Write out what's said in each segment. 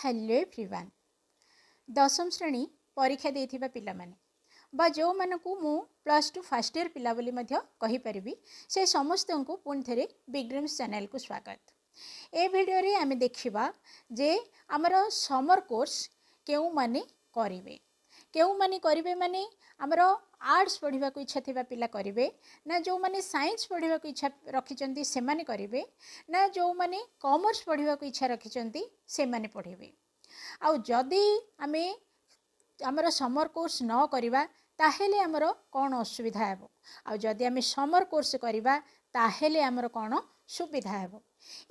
hello everyone ଦଶମ ଶ୍ରେଣୀ ପରୀକ୍ଷା ଦେଇଥିବା ପିଲାମାନେ ବା ଯେଉଁମାନଙ୍କୁ ମୁଁ ପ୍ଲସ୍ ଟୁ ଫାର୍ଷ୍ଟ ଇୟର୍ ପିଲା ବୋଲି ମଧ୍ୟ କହିପାରିବି ସେ ସମସ୍ତଙ୍କୁ ପୁଣି ଥରେ ବିଗ୍ ଡ୍ରିମ୍ସ ଚ୍ୟାନେଲ୍କୁ ସ୍ୱାଗତ ଏ ଭିଡ଼ିଓରେ ଆମେ ଦେଖିବା ଯେ ଆମର ସମର କୋର୍ସ କେଉଁମାନେ କରିବେ କେଉଁମାନେ କରିବେ ମାନେ ଆମର ଆର୍ଟ୍ସ ପଢ଼ିବାକୁ ଇଚ୍ଛା ଥିବା ପିଲା କରିବେ ନା ଯେଉଁମାନେ ସାଇନ୍ସ ପଢ଼ିବାକୁ ଇଚ୍ଛା ରଖିଛନ୍ତି ସେମାନେ କରିବେ ନା ଯେଉଁମାନେ କମର୍ସ ପଢ଼ିବାକୁ ଇଚ୍ଛା ରଖିଛନ୍ତି ସେମାନେ ପଢ଼ିବେ ଆଉ ଯଦି ଆମେ ଆମର ସମର୍ କୋର୍ସ ନ କରିବା ତାହେଲେ ଆମର କ'ଣ ଅସୁବିଧା ହେବ ଆଉ ଯଦି ଆମେ ସମର୍ କୋର୍ସ କରିବା ତାହେଲେ ଆମର କ'ଣ ସୁବିଧା ହେବ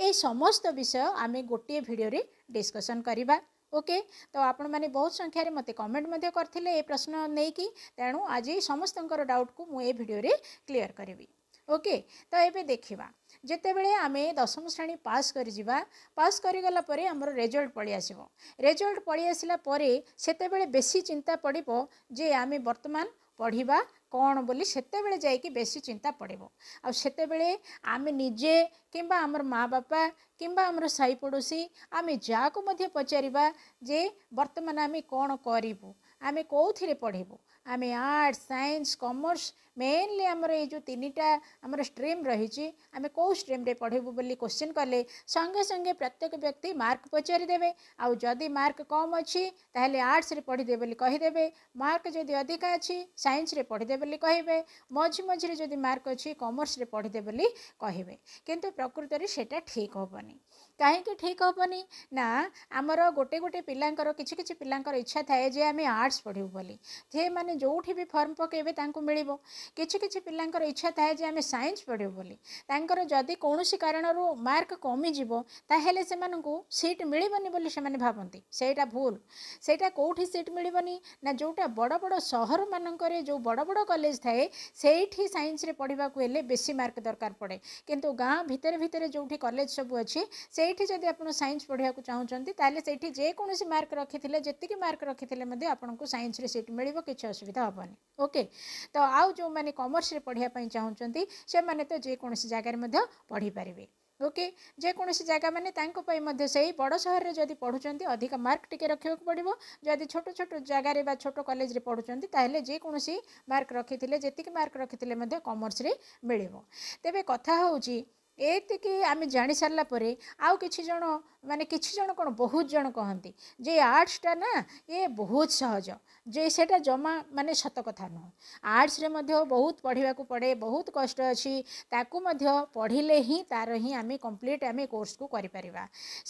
ଏ ସମସ୍ତ ବିଷୟ ଆମେ ଗୋଟିଏ ଭିଡ଼ିଓରେ ଡିସ୍କସନ୍ କରିବା ଓକେ ତ ଆପଣମାନେ ବହୁତ ସଂଖ୍ୟାରେ ମୋତେ କମେଣ୍ଟ ମଧ୍ୟ କରିଥିଲେ ଏ ପ୍ରଶ୍ନ ନେଇକି ତେଣୁ ଆଜି ସମସ୍ତଙ୍କର ଡାଉଟ୍କୁ ମୁଁ ଏ ଭିଡ଼ିଓରେ କ୍ଲିଅର୍ କରିବି ଓକେ ତ ଏବେ ଦେଖିବା ଯେତେବେଳେ ଆମେ ଦଶମ ଶ୍ରେଣୀ ପାସ୍ କରିଯିବା ପାସ୍ କରିଗଲା ପରେ ଆମର ରେଜଲ୍ଟ ପଳେଇ ଆସିବ ରେଜଲ୍ଟ ପଳେଇ ଆସିଲା ପରେ ସେତେବେଳେ ବେଶୀ ଚିନ୍ତା ପଡ଼ିବ ଯେ ଆମେ ବର୍ତ୍ତମାନ ପଢ଼ିବା କ'ଣ ବୋଲି ସେତେବେଳେ ଯାଇକି ବେଶୀ ଚିନ୍ତା ପଡ଼ିବ ଆଉ ସେତେବେଳେ ଆମେ ନିଜେ କିମ୍ବା ଆମର ମାଆ ବାପା କିମ୍ବା ଆମର ସାହି ପଡ଼ୋଶୀ ଆମେ ଯାହାକୁ ମଧ୍ୟ ପଚାରିବା ଯେ ବର୍ତ୍ତମାନ ଆମେ କ'ଣ କରିବୁ ଆମେ କେଉଁଥିରେ ପଢ଼ିବୁ ଆମେ ଆର୍ଟ୍ସ ସାଇନ୍ସ କମର୍ସ ମେନ୍ଲି ଆମର ଏଇ ଯେଉଁ ତିନିଟା ଆମର ଷ୍ଟ୍ରିମ୍ ରହିଛି ଆମେ କେଉଁ ଷ୍ଟ୍ରିମ୍ରେ ପଢ଼ିବୁ ବୋଲି କୋଶ୍ଚିନ୍ କଲେ ସଙ୍ଗେ ସଙ୍ଗେ ପ୍ରତ୍ୟେକ ବ୍ୟକ୍ତି ମାର୍କ ପଚାରିଦେବେ ଆଉ ଯଦି ମାର୍କ କମ୍ ଅଛି ତାହେଲେ ଆର୍ଟ୍ସରେ ପଢ଼ିଦେବେ ବୋଲି କହିଦେବେ ମାର୍କ ଯଦି ଅଧିକା ଅଛି ସାଇନ୍ସରେ ପଢ଼ିଦେବେ ବୋଲି କହିବେ ମଝି ମଝିରେ ଯଦି ମାର୍କ ଅଛି କମର୍ସରେ ପଢ଼ିଦେବେ ବୋଲି କହିବେ କିନ୍ତୁ ପ୍ରକୃତରେ ସେଇଟା ଠିକ୍ ହେବନି କାହିଁକି ଠିକ୍ ହେବନି ନା ଆମର ଗୋଟେ ଗୋଟେ ପିଲାଙ୍କର କିଛି କିଛି ପିଲାଙ୍କର ଇଚ୍ଛା ଥାଏ ଯେ ଆମେ ଆର୍ଟ୍ସ ପଢ଼ିବୁ ବୋଲି ସେମାନେ ଯେଉଁଠି ବି ଫର୍ମ ପକାଇବେ ତାଙ୍କୁ ମିଳିବ କିଛି କିଛି ପିଲାଙ୍କର ଇଚ୍ଛା ଥାଏ ଯେ ଆମେ ସାଇନ୍ସ ପଢ଼ିବୁ ବୋଲି ତାଙ୍କର ଯଦି କୌଣସି କାରଣରୁ ମାର୍କ କମିଯିବ ତାହେଲେ ସେମାନଙ୍କୁ ସିଟ୍ ମିଳିବନି ବୋଲି ସେମାନେ ଭାବନ୍ତି ସେଇଟା ଭୁଲ ସେଇଟା କେଉଁଠି ସିଟ୍ ମିଳିବନି ନା ଯେଉଁଟା ବଡ଼ ବଡ଼ ସହରମାନଙ୍କରେ ଯେଉଁ ବଡ଼ ବଡ଼ କଲେଜ ଥାଏ ସେଇଠି ସାଇନ୍ସରେ ପଢ଼ିବାକୁ ହେଲେ ବେଶୀ ମାର୍କ ଦରକାର ପଡ଼େ କିନ୍ତୁ ଗାଁ ଭିତରେ ଭିତରେ ଯେଉଁଠି କଲେଜ ସବୁ ଅଛି ସେଇ ସେଇଠି ଯଦି ଆପଣ ସାଇନ୍ସ ପଢ଼ିବାକୁ ଚାହୁଁଛନ୍ତି ତାହେଲେ ସେଇଠି ଯେକୌଣସି ମାର୍କ ରଖିଥିଲେ ଯେତିକି ମାର୍କ ରଖିଥିଲେ ମଧ୍ୟ ଆପଣଙ୍କୁ ସାଇନ୍ସରେ ସିଟ୍ ମିଳିବ କିଛି ଅସୁବିଧା ହେବନି ଓକେ ତ ଆଉ ଯେଉଁମାନେ କମର୍ସରେ ପଢ଼ିବା ପାଇଁ ଚାହୁଁଛନ୍ତି ସେମାନେ ତ ଯେକୌଣସି ଜାଗାରେ ମଧ୍ୟ ପଢ଼ିପାରିବେ ଓକେ ଯେକୌଣସି ଜାଗା ମାନେ ତାଙ୍କ ପାଇଁ ମଧ୍ୟ ସେଇ ବଡ଼ ସହରରେ ଯଦି ପଢ଼ୁଛନ୍ତି ଅଧିକ ମାର୍କ ଟିକେ ରଖିବାକୁ ପଡ଼ିବ ଯଦି ଛୋଟ ଛୋଟ ଜାଗାରେ ବା ଛୋଟ କଲେଜରେ ପଢ଼ୁଛନ୍ତି ତାହେଲେ ଯେକୌଣସି ମାର୍କ ରଖିଥିଲେ ଯେତିକି ମାର୍କ ରଖିଥିଲେ ମଧ୍ୟ କମର୍ସରେ ମିଳିବ ତେବେ କଥା ହେଉଛି ଏତିକି ଆମେ ଜାଣିସାରିଲା ପରେ ଆଉ କିଛି ଜଣ ମାନେ କିଛି ଜଣ କ'ଣ ବହୁତ ଜଣ କହନ୍ତି ଯେ ଆର୍ଟସଟା ନା ଇଏ ବହୁତ ସହଜ ଯେ ସେଇଟା ଜମା ମାନେ ସତ କଥା ନୁହଁ ଆର୍ଟସରେ ମଧ୍ୟ ବହୁତ ପଢ଼ିବାକୁ ପଡ଼େ ବହୁତ କଷ୍ଟ ଅଛି ତାକୁ ମଧ୍ୟ ପଢ଼ିଲେ ହିଁ ତା'ର ହିଁ ଆମେ କମ୍ପ୍ଲିଟ୍ ଆମେ କୋର୍ସକୁ କରିପାରିବା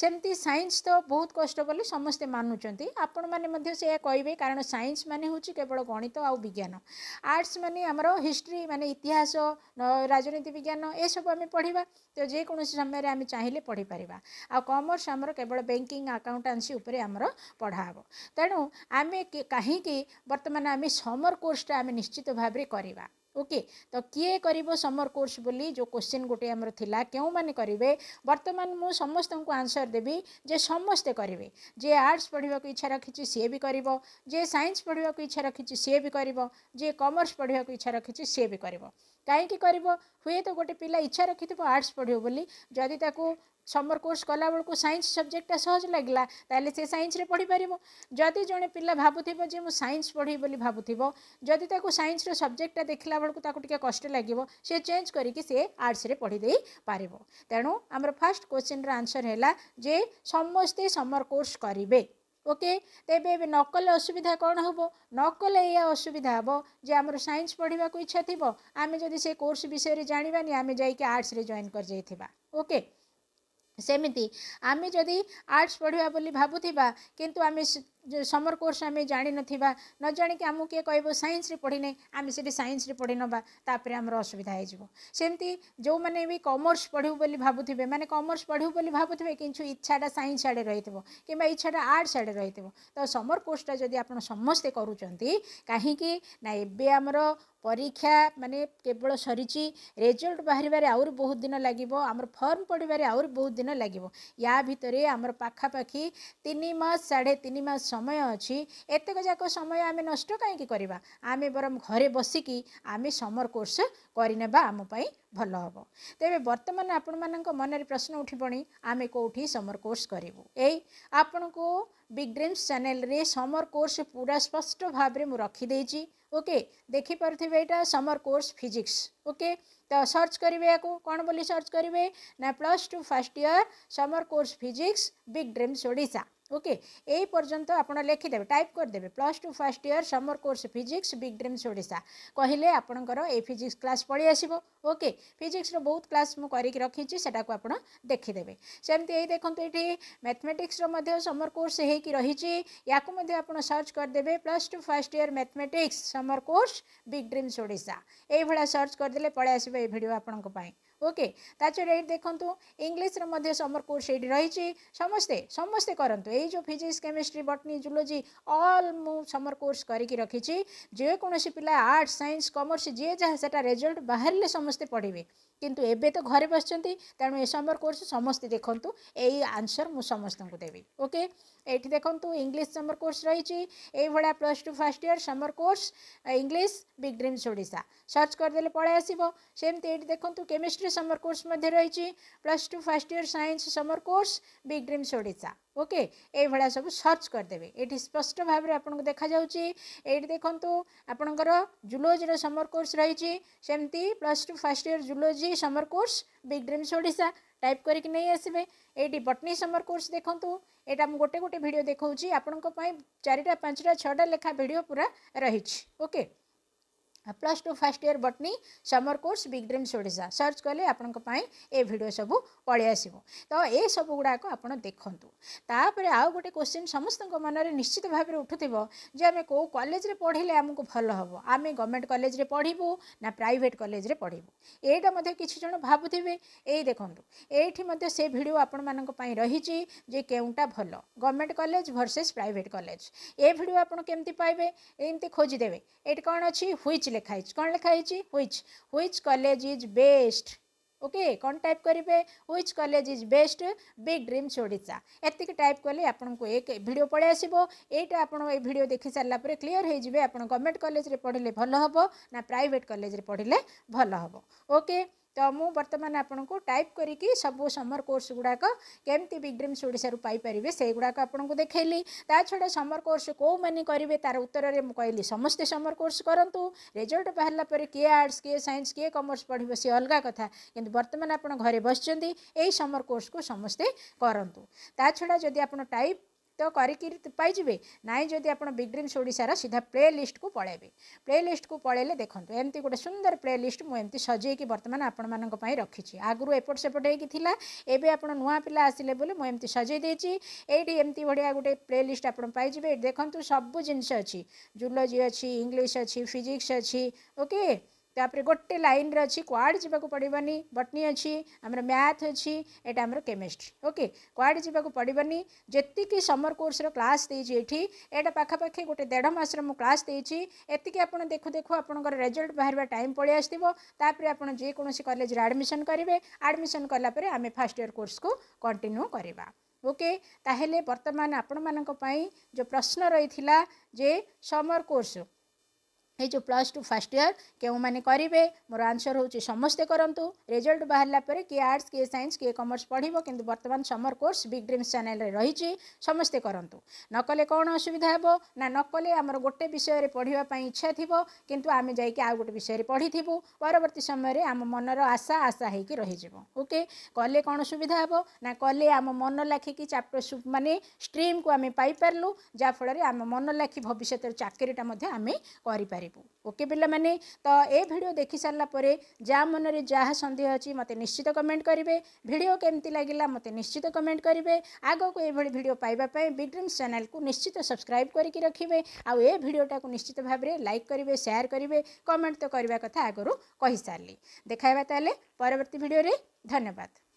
ସେମିତି ସାଇନ୍ସ ତ ବହୁତ କଷ୍ଟ ବୋଲି ସମସ୍ତେ ମାନୁଛନ୍ତି ଆପଣମାନେ ମଧ୍ୟ ସେଇଆ କହିବେ କାରଣ ସାଇନ୍ସ ମାନେ ହେଉଛି କେବଳ ଗଣିତ ଆଉ ବିଜ୍ଞାନ ଆର୍ଟସ ମାନେ ଆମର ହିଷ୍ଟ୍ରି ମାନେ ଇତିହାସ ରାଜନୀତି ବିଜ୍ଞାନ ଏସବୁ ଆମେ ପଢ଼ିବା ତ ଯେକୌଣସି ସମୟରେ ଆମେ ଚାହିଁଲେ ପଢ଼ିପାରିବା ଆଉ କମର୍ସ ଅଫକୋର୍ସ ଆମର କେବଳ ବ୍ୟାଙ୍କିଂ ଆକାଉଣ୍ଟାନ୍ସି ଉପରେ ଆମର ପଢ଼ା ହେବ ତେଣୁ ଆମେ କାହିଁକି ବର୍ତ୍ତମାନ ଆମେ ସମର କୋର୍ସଟା ଆମେ ନିଶ୍ଚିତ ଭାବରେ କରିବା ଓକେ ତ କିଏ କରିବ ସମର କୋର୍ସ ବୋଲି ଯେଉଁ କୋଶ୍ଚିନ୍ ଗୋଟିଏ ଆମର ଥିଲା କେଉଁମାନେ କରିବେ ବର୍ତ୍ତମାନ ମୁଁ ସମସ୍ତଙ୍କୁ ଆନ୍ସର୍ ଦେବି ଯେ ସମସ୍ତେ କରିବେ ଯିଏ ଆର୍ଟ୍ସ ପଢ଼ିବାକୁ ଇଚ୍ଛା ରଖିଛି ସିଏ ବି କରିବ ଯିଏ ସାଇନ୍ସ ପଢ଼ିବାକୁ ଇଚ୍ଛା ରଖିଛି ସିଏ ବି କରିବ ଯିଏ କମର୍ସ ପଢ଼ିବାକୁ ଇଚ୍ଛା ରଖିଛି ସିଏ ବି କରିବ କାହିଁକି କରିବ ହୁଏତ ଗୋଟେ ପିଲା ଇଚ୍ଛା ରଖିଥିବ ଆର୍ଟ୍ସ ପଢ଼ିବ ବୋଲି ଯଦି ତାକୁ समर कोर्स कला कलाबेलू सैंस सब्जेक्टा सहज लगला ताले से सैन्स पढ़ीपर जदि जड़े पिला भावुव जे मुझे सैन्स पढ़ी बोली भावुव जदि सैन्स सब्जेक्टा देखला बेलू कष्ट लगे सी चेंज करके सी पढ़ीदे पार तेणु आमर फास्ट क्वेश्चन रनसर है जे समस्ते समर कोर्स करेंगे ओके तेरे ए असुविधा कौन हम नकले या असुविधा हम जे आम सैंस पढ़ाक इच्छा थी आम जदि से कोर्स विषय जानवानी आम जाइए आर्ट्स जॉइन कर जाइए ओके ସେମିତି ଆମେ ଯଦି ଆର୍ଟ୍ସ ପଢ଼ିବା ବୋଲି ଭାବୁଥିବା କିନ୍ତୁ ଆମେ ସମର କୋର୍ସ ଆମେ ଜାଣିନଥିବା ନ ଜାଣିକି ଆମକୁ କିଏ କହିବ ସାଇନ୍ସରେ ପଢ଼ିନେ ଆମେ ସେଠି ସାଇନ୍ସରେ ପଢ଼ି ନେବା ତାପରେ ଆମର ଅସୁବିଧା ହେଇଯିବ ସେମିତି ଯେଉଁମାନେ ବି କମର୍ସ ପଢ଼ିବୁ ବୋଲି ଭାବୁଥିବେ ମାନେ କମର୍ସ ପଢ଼ିବୁ ବୋଲି ଭାବୁଥିବେ କିନ୍ତୁ ଇଚ୍ଛାଟା ସାଇନ୍ସ ଆଡ଼େ ରହିଥିବ କିମ୍ବା ଇଚ୍ଛାଟା ଆର୍ଟ୍ସ ଆଡ଼େ ରହିଥିବ ତ ସମର କୋର୍ସଟା ଯଦି ଆପଣ ସମସ୍ତେ କରୁଛନ୍ତି କାହିଁକି ନା ଏବେ ଆମର ପରୀକ୍ଷା ମାନେ କେବଳ ସରିଛି ରେଜଲ୍ଟ ବାହାରିବାରେ ଆହୁରି ବହୁତ ଦିନ ଲାଗିବ ଆମର ଫର୍ମ ପଡ଼ିବାରେ ଆହୁରି ବହୁତ ଦିନ ଲାଗିବ ୟା ଭିତରେ ଆମର ପାଖାପାଖି ତିନି ମାସ ସାଢ଼େ ତିନି ମାସ ସମୟ ଅଛି ଏତେକ ଯାକ ସମୟ ଆମେ ନଷ୍ଟ କାହିଁକି କରିବା ଆମେ ବରଂ ଘରେ ବସିକି ଆମେ ସମର କୋର୍ସ କରିନେବା ଆମ ପାଇଁ ଭଲ ହେବ ତେବେ ବର୍ତ୍ତମାନ ଆପଣମାନଙ୍କ ମନରେ ପ୍ରଶ୍ନ ଉଠିବଣି ଆମେ କେଉଁଠି ସମର କୋର୍ସ କରିବୁ ଏଇ ଆପଣଙ୍କୁ ବିଗ୍ ଡ୍ରିମ୍ସ ଚ୍ୟାନେଲରେ ସମର କୋର୍ସ ପୁରା ସ୍ପଷ୍ଟ ଭାବରେ ମୁଁ ରଖିଦେଇଛି ଓକେ ଦେଖିପାରୁଥିବେ ଏଇଟା ସମର କୋର୍ସ ଫିଜିକ୍ସ ଓକେ ତ ସର୍ଚ୍ଚ କରିବେ ୟାକୁ କ'ଣ ବୋଲି ସର୍ଚ୍ଚ କରିବେ ନା plus two first year summer course physics big dreams Odisha okay यही पर्यटन आप लिखिदे टाइप करदे plus two first year summer course physics big dreams ओडा कहले आपर ए फिजिक्स क्लास पलिस ओके फिजिक्स रो बहुत क्लास मुझे रखी से आप देखीदे सेमती यही देखते ये मैथमेटिक्स समर कोर्स रही आप सर्च करदे plus two first year mathematics summer course big dreams ओडा यही सर्च करदे पलि आसो आपंप ওকে ତାଚ ଏଇଟ୍ ଦେଖନ୍ତୁ ଇଂଲିଶରେ ମଧ୍ୟ ସମର କୋର୍ସ ଏଇଠି ରହିଛି ସମସ୍ତେ ସମସ୍ତେ କରନ୍ତୁ ଏଇ ଯେଉଁ physics chemistry botany zoology all ମୁଁ ସମର କୋର୍ସ କରିକି ରଖିଛି ଯେକୌଣସି ପିଲା ଆର୍ଟ୍ସ ସାଇନ୍ସ କମର୍ସ ଯିଏ ଯାହା ସେଟା ରେଜଲ୍ଟ ବାହାରିଲେ ସମସ୍ତେ ପଢ଼ିବେ କିନ୍ତୁ ଏବେ ତ ଘରେ ବସିଛନ୍ତି ତେଣୁ ଏ ସମର କୋର୍ସ ସମସ୍ତେ ଦେଖନ୍ତୁ ଏଇ ଆନ୍ସର୍ ମୁଁ ସମସ୍ତଙ୍କୁ ଦେବି ଓକେ ଏଇଠି ଦେଖନ୍ତୁ ଇଂଲିଶ ସମର କୋର୍ସ ରହିଛି ଏଇଭଳିଆ plus two first year summer course English big dreams Odisha search କରିଦେଲେ ପଳାଇ ଆସିବ ସେମିତି ଏଇଠି ଦେଖନ୍ତୁ କେମିଷ୍ଟ୍ରି ସମର କୋର୍ସ ମଧ୍ୟ ରହିଛି plus two first year science summer course big dreams Odisha okay ଏଇଭଳିଆ ସବୁ ସର୍ଚ୍ଚ କରିଦେବେ ଏଇଠି ସ୍ପଷ୍ଟ ଭାବରେ ଆପଣଙ୍କୁ ଦେଖାଯାଉଛି ଏଇଠି ଦେଖନ୍ତୁ ଆପଣଙ୍କର ଜୁଲୋଜିର ସମର କୋର୍ସ ରହିଛି ସେମିତି plus two first year zoology summer course big dreams Odisha type କରିକି ନେଇ ଆସିବେ ଏଇଠି ବଟନୀ ସମର କୋର୍ସ ଦେଖନ୍ତୁ ଏଇଟା ମୁଁ ଗୋଟେ ଗୋଟେ ଭିଡ଼ିଓ ଦେଖାଉଛି ଆପଣଙ୍କ ପାଇଁ ଚାରିଟା ପାଞ୍ଚଟା ଛଅଟା ଲେଖା ଭିଡ଼ିଓ ପୁରା ରହିଛି okay plus two first year botany summer course big dreams Odisha search କଲେ ଆପଣଙ୍କ ପାଇଁ ଏ ଭିଡ଼ିଓ ସବୁ ପଳେଇ ଆସିବ ତ ଏ ସବୁ ଗୁଡ଼ାକ ଆପଣ ଦେଖନ୍ତୁ ତାପରେ ଆଉ ଗୋଟେ କୋଶ୍ଚିନ୍ ସମସ୍ତଙ୍କ ମନରେ ନିଶ୍ଚିତ ଭାବରେ ଉଠୁଥିବ ଯେ ଆମେ କେଉଁ କଲେଜରେ ପଢ଼ିଲେ ଆମକୁ ଭଲ ହେବ ଆମେ ଗଭର୍ଣ୍ଣମେଣ୍ଟ କଲେଜରେ ପଢ଼ିବୁ ନା ପ୍ରାଇଭେଟ୍ କଲେଜରେ ପଢ଼ିବୁ ଏଇଟା ମଧ୍ୟ କିଛି ଜଣ ଭାବୁଥିବେ ଏଇ ଦେଖନ୍ତୁ ଏଇଠି ମଧ୍ୟ ସେ ଭିଡ଼ିଓ ଆପଣମାନଙ୍କ ପାଇଁ ରହିଛି ଯେ କେଉଁଟା ଭଲ government college versus private college ଏ ଭିଡ଼ିଓ ଆପଣ କେମିତି ପାଇବେ ଏମିତି ଖୋଜିଦେବେ ଏଇଠି କ'ଣ ଅଛି ହୁଇଚ୍ लिखाई कौन लिखाई which which college is best okay कौन टाइप करेंगे which college is best big dreams ओडा एतिक टाइप कले आप एक भिड पलैसा आपड़ो देखी सारापुर क्लीयर हो होवमेंट कलेज पढ़ले भल हम ना प्राइट कलेज पढ़ले भल हम ओके तो मुझे बर्तमान आपन टाइप करी सब समर कोर्स गुड़ाक केमती बिग ड्रीम्स ओडार पारे से गुड़ाक आपको को ता छा समर कोर्स कौ मैंने करेंगे तार उत्तर में मुझे कहली समस्ते समर कोर्स करूँ रेजल्ट बाहर किए आर्ट्स किए सैंस किए कमर्स पढ़े सी अलग कथ कि बर्तमान आप घर बस समर कोर्स को समस्ते करूँ ता छड़ा जदि आप टाइप ତ କରିକି ପାଇଯିବେ ନାହିଁ ଯଦି ଆପଣ ବିଗ୍ ଡ୍ରିମ୍ସ ଓଡ଼ିଶାର ସିଧା ପ୍ଲେ ଲିଷ୍ଟକୁ ପଳାଇବେ ପ୍ଲେ ଲିଷ୍ଟକୁ ପଳାଇଲେ ଦେଖନ୍ତୁ ଏମିତି ଗୋଟେ ସୁନ୍ଦର ପ୍ଲେ ଲିଷ୍ଟ ମୁଁ ଏମିତି ସଜେଇକି ବର୍ତ୍ତମାନ ଆପଣମାନଙ୍କ ପାଇଁ ରଖିଛି ଆଗରୁ ଏପଟ ସେପଟ ହେଇକି ଥିଲା ଏବେ ଆପଣ ନୂଆ ପିଲା ଆସିଲେ ବୋଲି ମୁଁ ଏମିତି ସଜେଇ ଦେଇଛି ଏଇଠି ଏମିତି ଭଳିଆ ଗୋଟେ ପ୍ଲେ ଲିଷ୍ଟ ଆପଣ ପାଇଯିବେ ଦେଖନ୍ତୁ ସବୁ ଜିନିଷ ଅଛି ଜୁଲୋଜି ଅଛି ଇଂଲିଶ ଅଛି ଫିଜିକ୍ସ ଅଛି ଓକେ ତାପରେ ଗୋଟେ ଲାଇନ୍ରେ ଅଛି କୁଆଡ଼େ ଯିବାକୁ ପଡ଼ିବନି ବଟନୀ ଅଛି ଆମର ମ୍ୟାଥ୍ ଅଛି ଏଇଟା ଆମର କେମିଷ୍ଟ୍ରି ଓକେ କୁଆଡ଼େ ଯିବାକୁ ପଡ଼ିବନି ଯେତିକି ସମର କୋର୍ସର କ୍ଲାସ୍ ଦେଇଛି ଏଠି ଏଇଟା ପାଖାପାଖି ଗୋଟେ ଦେଢ଼ ମାସର ମୁଁ କ୍ଲାସ୍ ଦେଇଛି ଏତିକି ଆପଣ ଦେଖୁ ଦେଖୁ ଆପଣଙ୍କର ରେଜଲ୍ଟ ବାହାରିବା ଟାଇମ୍ ପଳେଇ ଆସିଥିବ ତାପରେ ଆପଣ ଯେକୌଣସି କଲେଜରେ ଆଡ଼ମିସନ୍ କରିବେ ଆଡ଼ମିସନ୍ କଲା ପରେ ଆମେ ଫାର୍ଷ୍ଟ ଇୟର୍ କୋର୍ସକୁ କଣ୍ଟିନ୍ୟୁ କରିବା ଓକେ ତାହେଲେ ବର୍ତ୍ତମାନ ଆପଣମାନଙ୍କ ପାଇଁ ଯେଉଁ ପ୍ରଶ୍ନ ରହିଥିଲା ଯେ ସମର କୋର୍ସ এই ଯେଉଁ ପ୍ଲସ୍ ଟୁ ଫାର୍ଷ୍ଟ ଇୟର୍ କେଉଁମାନେ କରିବେ ମୋର ଆନ୍ସର୍ ହେଉଛି ସମସ୍ତେ କରନ୍ତୁ ରେଜଲ୍ଟ ବାହାରିଲା ପରେ କିଏ ଆର୍ଟ୍ସ କିଏ ସାଇନ୍ସ କିଏ କମର୍ସ ପଢ଼ିବ କିନ୍ତୁ ବର୍ତ୍ତମାନ ସମର କୋର୍ସ ବିଗ୍ ଡ୍ରିମ୍ସ ଚ୍ୟାନେଲ୍ରେ ରହିଛି ସମସ୍ତେ କରନ୍ତୁ ନ କଲେ କ'ଣ ଅସୁବିଧା ହେବ ନା ନ କଲେ ଆମର ଗୋଟେ ବିଷୟରେ ପଢ଼ିବା ପାଇଁ ଇଚ୍ଛା ଥିବ କିନ୍ତୁ ଆମେ ଯାଇକି ଆଉ ଗୋଟେ ବିଷୟରେ ପଢ଼ିଥିବୁ ପରବର୍ତ୍ତୀ ସମୟରେ ଆମ ମନର ଆଶା ଆଶା ହେଇକି ରହିଯିବ ଓକେ କଲେ କ'ଣ ସୁବିଧା ହେବ ନା କଲେ ଆମ ମନ ଲାଖିକି ଚାପ୍ଟର ମାନେ ଷ୍ଟ୍ରିମ୍କୁ ଆମେ ପାଇପାରିଲୁ ଯାହାଫଳରେ ଆମ ମନ ଲାଖି ଭବିଷ୍ୟତରେ ଚାକିରିଟା ମଧ୍ୟ ଆମେ କରିପାରିବୁ କରିବୁ ଓକେ ପିଲାମାନେ ତ ଏ ଭିଡ଼ିଓ ଦେଖିସାରିଲା ପରେ ଯାହା ମନରେ ଯାହା ସନ୍ଦେହ ଅଛି ମୋତେ ନିଶ୍ଚିତ କମେଣ୍ଟ କରିବେ ଭିଡ଼ିଓ କେମିତି ଲାଗିଲା ମୋତେ ନିଶ୍ଚିତ କମେଣ୍ଟ କରିବେ ଆଗକୁ ଏଭଳି ଭିଡ଼ିଓ ପାଇବା ପାଇଁ ବିଗ୍ ଡ୍ରିମ୍ସ ଚ୍ୟାନେଲକୁ ନିଶ୍ଚିତ ସବସ୍କ୍ରାଇବ୍ କରିକି ରଖିବେ ଆଉ ଏ ଭିଡ଼ିଓଟାକୁ ନିଶ୍ଚିତ ଭାବରେ ଲାଇକ୍ କରିବେ ସେୟାର କରିବେ କମେଣ୍ଟ ତ କରିବା କଥା ଆଗରୁ କହିସାରିଲି ଦେଖାଇବା ତାହେଲେ ପରବର୍ତ୍ତୀ ଭିଡ଼ିଓରେ ଧନ୍ୟବାଦ